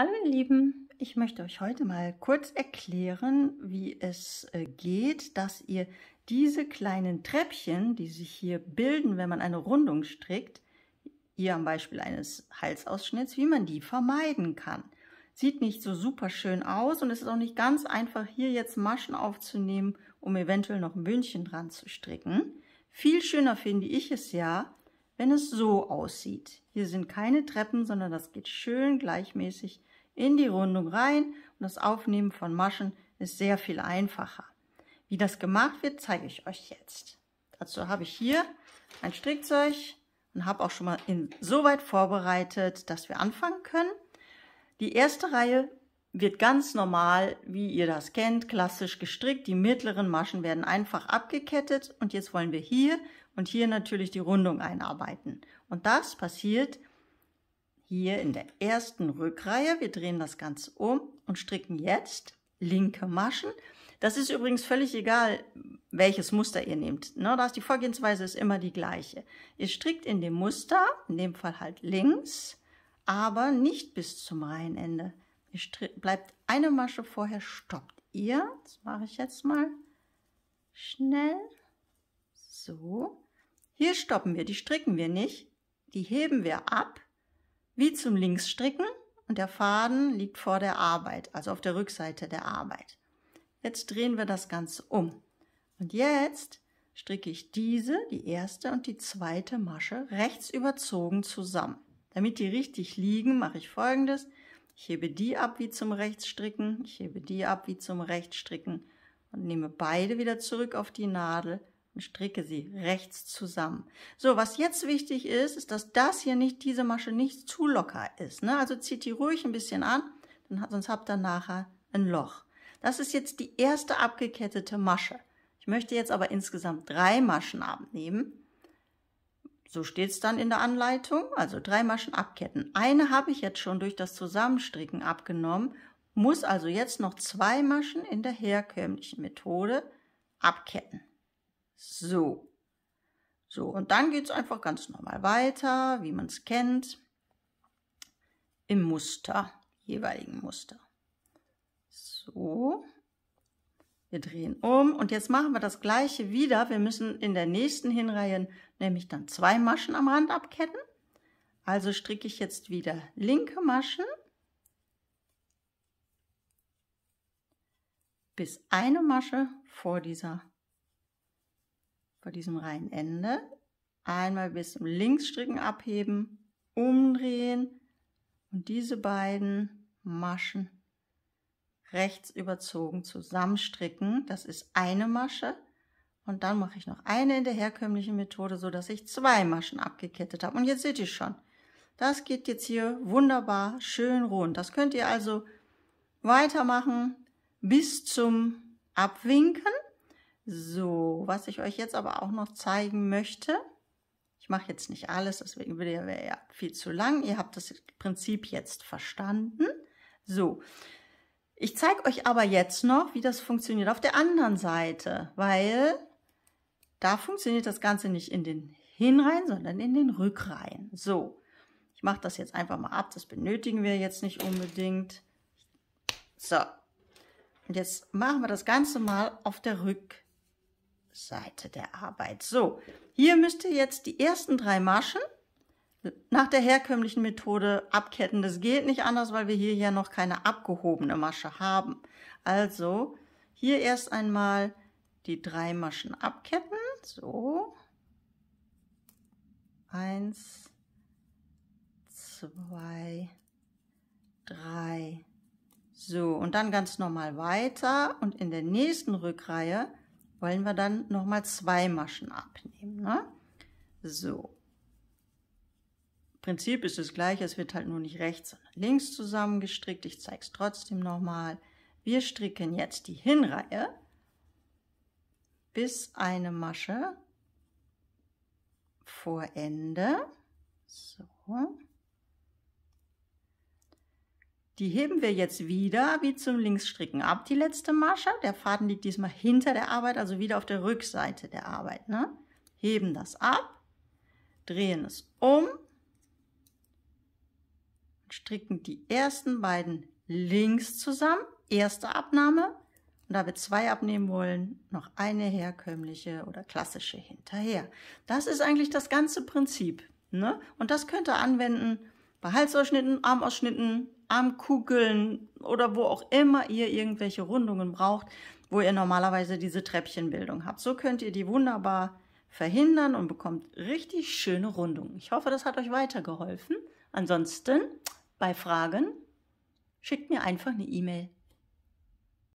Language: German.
Hallo ihr Lieben, ich möchte euch heute mal kurz erklären, wie es äh, geht, dass ihr diese kleinen Treppchen, die sich hier bilden, wenn man eine Rundung strickt, hier am Beispiel eines Halsausschnitts, wie man die vermeiden kann. Sieht nicht so super schön aus und es ist auch nicht ganz einfach, hier jetzt Maschen aufzunehmen, um eventuell noch ein Bündchen dran zu stricken. Viel schöner finde ich es ja, wenn es so aussieht. Hier sind keine Treppen, sondern das geht schön gleichmäßig in die Rundung rein und das Aufnehmen von Maschen ist sehr viel einfacher. Wie das gemacht wird, zeige ich euch jetzt. Dazu habe ich hier ein Strickzeug und habe auch schon mal insoweit vorbereitet, dass wir anfangen können. Die erste Reihe wird ganz normal, wie ihr das kennt, klassisch gestrickt. Die mittleren Maschen werden einfach abgekettet und jetzt wollen wir hier und hier natürlich die Rundung einarbeiten. Und das passiert hier in der ersten Rückreihe. Wir drehen das Ganze um und stricken jetzt linke Maschen. Das ist übrigens völlig egal, welches Muster ihr nehmt. Ne, die Vorgehensweise ist immer die gleiche. Ihr strickt in dem Muster, in dem Fall halt links, aber nicht bis zum Reihenende. Ihr bleibt eine Masche vorher, stoppt ihr. Das mache ich jetzt mal schnell. So. Hier stoppen wir, die stricken wir nicht. Die heben wir ab, wie zum Linksstricken. Und der Faden liegt vor der Arbeit, also auf der Rückseite der Arbeit. Jetzt drehen wir das Ganze um. Und jetzt stricke ich diese, die erste und die zweite Masche rechts überzogen zusammen. Damit die richtig liegen, mache ich folgendes. Ich hebe die ab wie zum Rechtsstricken, ich hebe die ab wie zum Rechtsstricken und nehme beide wieder zurück auf die Nadel und stricke sie rechts zusammen. So, was jetzt wichtig ist, ist, dass das hier nicht, diese Masche nicht zu locker ist. Ne? Also zieht die ruhig ein bisschen an, denn, sonst habt ihr nachher ein Loch. Das ist jetzt die erste abgekettete Masche. Ich möchte jetzt aber insgesamt drei Maschen abnehmen. So steht es dann in der Anleitung, also drei Maschen abketten. Eine habe ich jetzt schon durch das Zusammenstricken abgenommen, muss also jetzt noch zwei Maschen in der herkömmlichen Methode abketten. So. So, und dann geht es einfach ganz normal weiter, wie man es kennt, im Muster, jeweiligen Muster. So. Wir drehen um und jetzt machen wir das gleiche wieder. Wir müssen in der nächsten Hinreihen nämlich dann zwei Maschen am Rand abketten. Also stricke ich jetzt wieder linke Maschen bis eine Masche vor dieser vor diesem Reihenende. Einmal bis zum Linksstricken abheben, umdrehen und diese beiden Maschen rechts überzogen zusammenstricken. Das ist eine Masche. Und dann mache ich noch eine in der herkömmlichen Methode, so dass ich zwei Maschen abgekettet habe. Und jetzt seht ihr schon, das geht jetzt hier wunderbar schön rund. Das könnt ihr also weitermachen bis zum Abwinken. So, was ich euch jetzt aber auch noch zeigen möchte, ich mache jetzt nicht alles, deswegen wäre ja viel zu lang. Ihr habt das Prinzip jetzt verstanden. So, ich zeige euch aber jetzt noch, wie das funktioniert auf der anderen Seite, weil da funktioniert das Ganze nicht in den Hinreihen, sondern in den Rückreihen. So, ich mache das jetzt einfach mal ab, das benötigen wir jetzt nicht unbedingt. So, und jetzt machen wir das Ganze mal auf der Rückseite der Arbeit. So, hier müsst ihr jetzt die ersten drei Maschen nach der herkömmlichen Methode abketten. Das geht nicht anders, weil wir hier ja noch keine abgehobene Masche haben. Also hier erst einmal die drei Maschen abketten. So. Eins, zwei, drei. So, und dann ganz normal weiter. Und in der nächsten Rückreihe wollen wir dann nochmal zwei Maschen abnehmen. Ne? So, Prinzip ist das gleiche, es wird halt nur nicht rechts, sondern links zusammengestrickt. Ich zeige es trotzdem nochmal. Wir stricken jetzt die Hinreihe bis eine Masche vor Ende. So. Die heben wir jetzt wieder wie zum Linksstricken ab, die letzte Masche. Der Faden liegt diesmal hinter der Arbeit, also wieder auf der Rückseite der Arbeit. Ne? Heben das ab, drehen es um stricken die ersten beiden links zusammen, erste Abnahme und da wir zwei abnehmen wollen, noch eine herkömmliche oder klassische hinterher. Das ist eigentlich das ganze Prinzip. Ne? Und das könnt ihr anwenden bei Halsausschnitten, Armausschnitten, Armkugeln oder wo auch immer ihr irgendwelche Rundungen braucht, wo ihr normalerweise diese Treppchenbildung habt. So könnt ihr die wunderbar verhindern und bekommt richtig schöne Rundungen. Ich hoffe, das hat euch weitergeholfen. Ansonsten bei Fragen schickt mir einfach eine E-Mail.